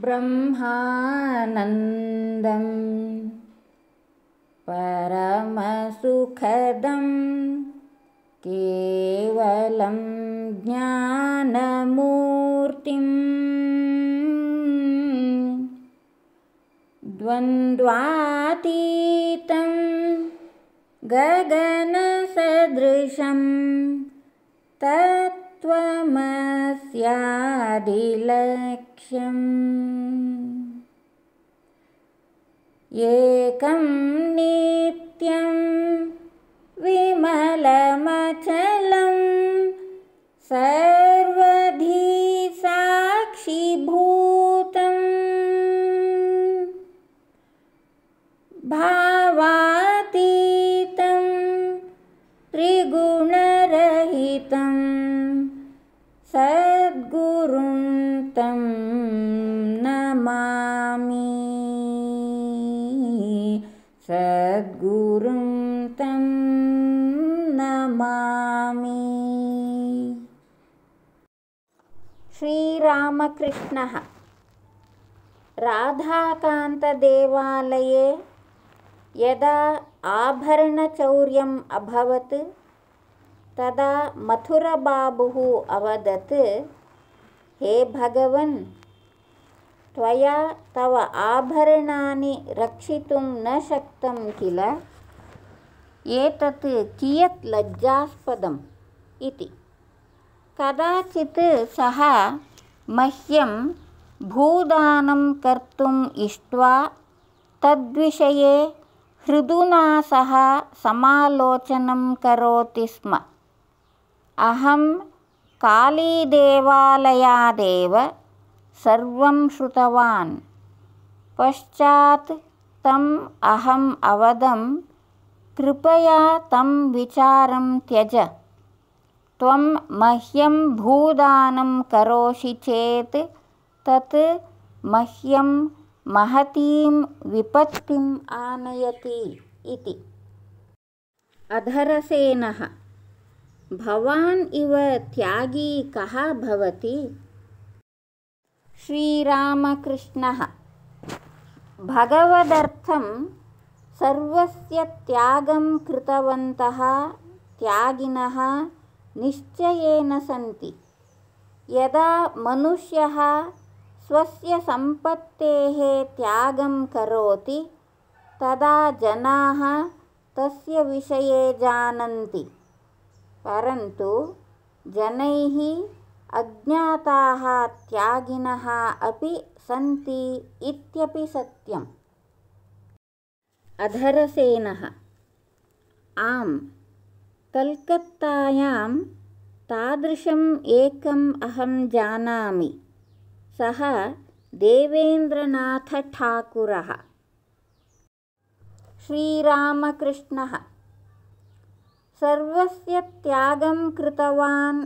ब्रह्मानन्दं परमसुखदं केवलं ज्ञानमूर्तिम् द्वन्द्वातीतं गगनसदृशं तत् मस्यादिलक्ष्यम् एकं नित्यं विमलमचलं सर्वधि भा गुरुं तं नमामि श्रीरामकृष्णः राधाकान्तदेवालये यदा आभरणचौर्यम् अभवत् तदा मथुरबाबुः अवदत् हे भगवन् त्वया तव आभरणानि रक्षितुं न शक्तं किल एतत् कियत् लज्जास्पदम् इति कदाचित् सः मह्यं भूदानं कर्तुम् इष्ट्वा तद्विषये हृदुना सह समालोचनं करोति स्म अहं कालीदेवालयादेव सर्वं श्रुतवान् पश्चात् तम् अहम् अवदं कृपया तं विचारं त्यज त्वं मह्यं भूदानं करोषि चेत् तत् मह्यं महतीं विपत्तिम् आनयति इति अधरसेनः भवान् इव त्यागी कः भवति श्रीरामकृष्णः भगवदर्थं सर्वस्य त्यागं कृतवन्तः त्यागिनः निश्चयेन सन्ति यदा मनुष्यः स्वस्य सम्पत्तेः त्यागं करोति तदा जनाः तस्य विषये जानन्ति परन्तु जनैः अज्ञाताः त्यागिनः अपि सन्ति इत्यपि सत्यम् अधरसेनः आम् कल्कत्तायां तादृशम् एकम् अहं जानामि सः देवेन्द्रनाथठाकुरः श्रीरामकृष्णः सर्वस्य त्यागं कृतवान्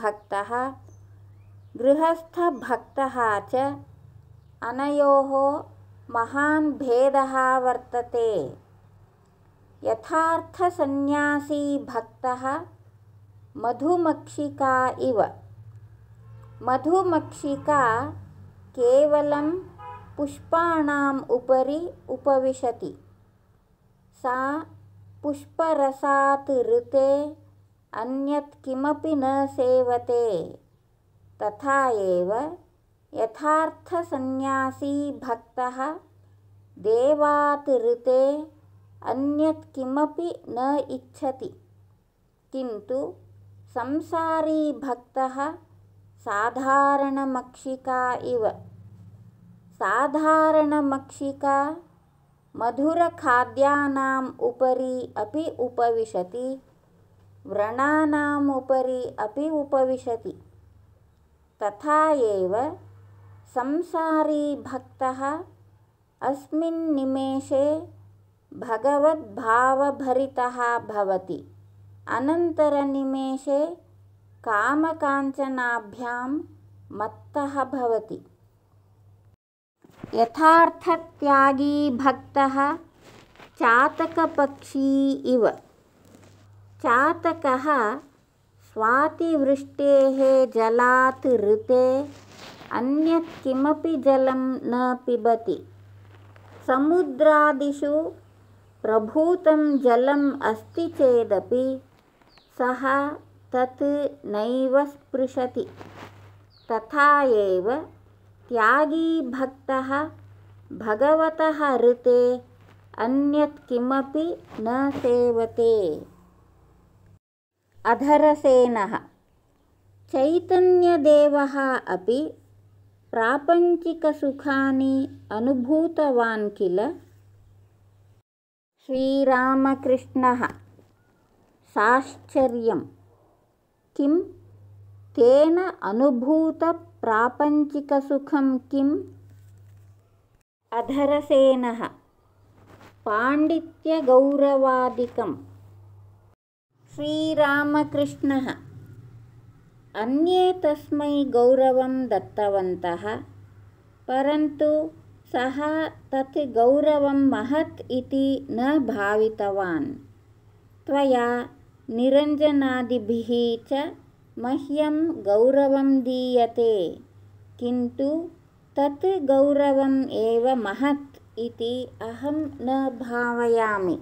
भक्तः गृहस्थभक्तः च अनयोः महान् भेदः वर्तते भक्तः मधुमक्षिका इव मधुमक्षिका केवलं पुष्पाणाम् उपरि उपविशति सा पुष्परसात् ऋते अन्यत् किमपि न सेवते तथा एव यथार्थसंन्यासीभक्तः देवात् ऋते अन्यत् किमपि न इच्छति किन्तु संसारी भक्तः साधारणमक्षिका इव साधारणमक्षिका मधुरखाद्यानाम् उपरि अपि उपविशति व्रणानाम् उपरि अपि उपविशति तथा एव संसारीभक्तः अस्मिन् निमेषे भगवद्भावभरितः भवति अनन्तरनिमेषे कामकाञ्चनाभ्यां मत्तः भवति यथार्थत्यागी भक्तः चातकपक्षी इव चातकः स्वातिवृष्टेः जलात् ऋते अन्यत् किमपि जलं न पिबति समुद्रादिषु प्रभूतं जलम् अस्ति चेदपि सः तत् नैव स्पृशति तथा एव त्यागी भक्तः भगवतः ऋते अन्यत् किमपि न सेवते अधरसेनः चैतन्यदेवः अपि प्रापञ्चिकसुखानि अनुभूतवान् किल श्रीरामकृष्णः साश्चर्यं किम् तेन अनुभूतप्रापञ्चिकसुखं किम् अधरसेनः पाण्डित्यगौरवादिकं श्रीरामकृष्णः अन्ये तस्मै गौरवं दत्तवन्तः परन्तु सः तत् गौरवं महत् इति न भावितवान् त्वया निरञ्जनादिभिः च मह्यं गौरवं दीयते किन्तु तत् गौरवम् एव महत् इति अहं न भावयामि